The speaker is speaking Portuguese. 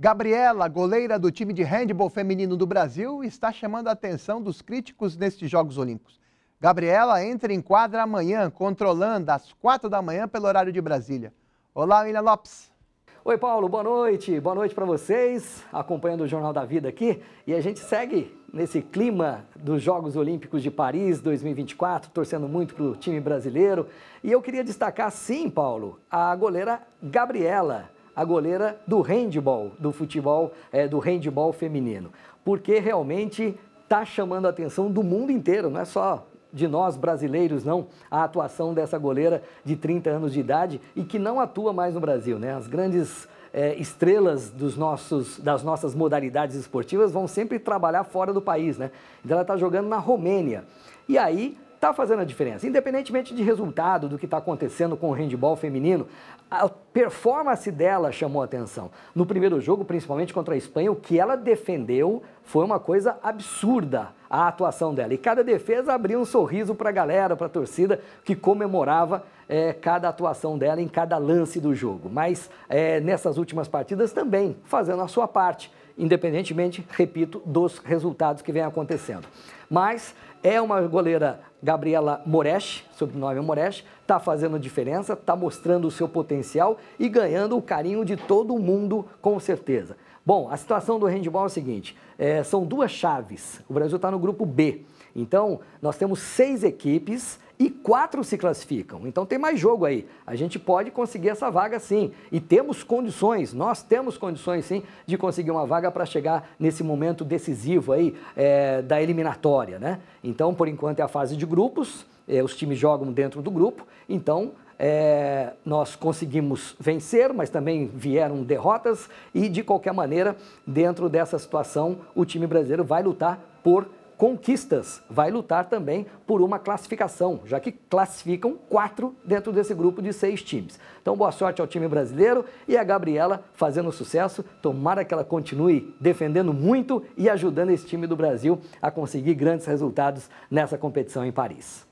Gabriela, goleira do time de handball feminino do Brasil, está chamando a atenção dos críticos nestes Jogos Olímpicos. Gabriela entra em quadra amanhã, controlando às quatro da manhã pelo horário de Brasília. Olá, William Lopes. Oi, Paulo, boa noite. Boa noite para vocês, acompanhando o Jornal da Vida aqui. E a gente segue nesse clima dos Jogos Olímpicos de Paris 2024, torcendo muito para o time brasileiro. E eu queria destacar, sim, Paulo, a goleira Gabriela a goleira do handball, do futebol, é, do handball feminino. Porque realmente está chamando a atenção do mundo inteiro, não é só de nós brasileiros, não, a atuação dessa goleira de 30 anos de idade e que não atua mais no Brasil. Né? As grandes é, estrelas dos nossos, das nossas modalidades esportivas vão sempre trabalhar fora do país. Né? Então ela está jogando na Romênia. E aí está fazendo a diferença. Independentemente de resultado, do que está acontecendo com o handball feminino, a performance dela chamou atenção. No primeiro jogo, principalmente contra a Espanha, o que ela defendeu foi uma coisa absurda a atuação dela. E cada defesa abriu um sorriso para a galera, para a torcida, que comemorava é, cada atuação dela em cada lance do jogo. Mas é, nessas últimas partidas também fazendo a sua parte, independentemente, repito, dos resultados que vem acontecendo. Mas é uma goleira Gabriela Moresh, sobrenome é Moresh, está fazendo diferença, está mostrando o seu potencial e ganhando o carinho de todo mundo, com certeza. Bom, a situação do handball é o seguinte: é, são duas chaves. O Brasil está no grupo B. Então, nós temos seis equipes e quatro se classificam. Então tem mais jogo aí. A gente pode conseguir essa vaga sim. E temos condições, nós temos condições sim de conseguir uma vaga para chegar nesse momento decisivo aí é, da eliminatória, né? Então, por enquanto é a fase de grupos, é, os times jogam dentro do grupo, então é, nós conseguimos vencer, mas também vieram derrotas e de qualquer maneira, dentro dessa situação, o time brasileiro vai lutar por conquistas, vai lutar também por uma classificação, já que classificam quatro dentro desse grupo de seis times. Então, boa sorte ao time brasileiro e a Gabriela fazendo sucesso. Tomara que ela continue defendendo muito e ajudando esse time do Brasil a conseguir grandes resultados nessa competição em Paris.